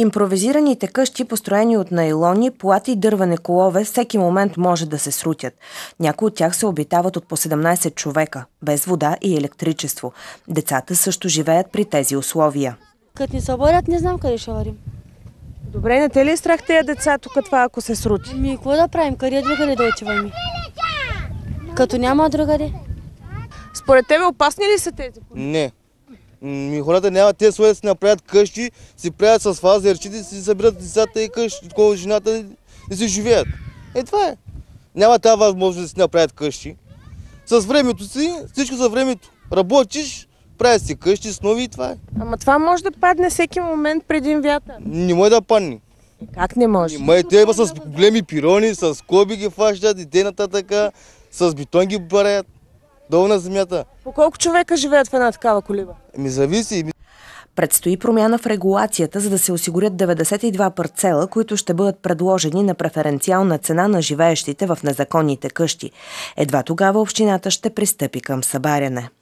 Импровизираните къщи, построени от найлони, плати и дърване колове, всеки момент може да се срутят. Някои от тях се обитават от по 17 човека, без вода и електричество. Децата също живеят при тези условия. Като ни се оборят, не знам къде ще варим. Добре, не те ли е страх тези деца тук това, ако се срути? Ми, какво да правим? Къде е другаде да отиваме? Като няма другаде. Според тебе опасни ли са тези? Не, хората нямат, те да си направят къщи, си правят с речите си събират децата и къщи, колко жената и си живеят. Е, това е. Няма тази възможност да си направят къщи. С времето си, всичко за времето. Работиш, правиш си къщи, снови и това е. Ама това може да падне всеки момент преди вятър. Не може да падне. Е, как не може? Ма и те има с големи пирони, с коби ги фащат и те с бетон ги барят долу на земята. По колко човека живеят в една такава колиба? Ми зависи. Предстои промяна в регулацията, за да се осигурят 92 парцела, които ще бъдат предложени на преференциална цена на живеещите в незаконните къщи. Едва тогава общината ще пристъпи към събаряне.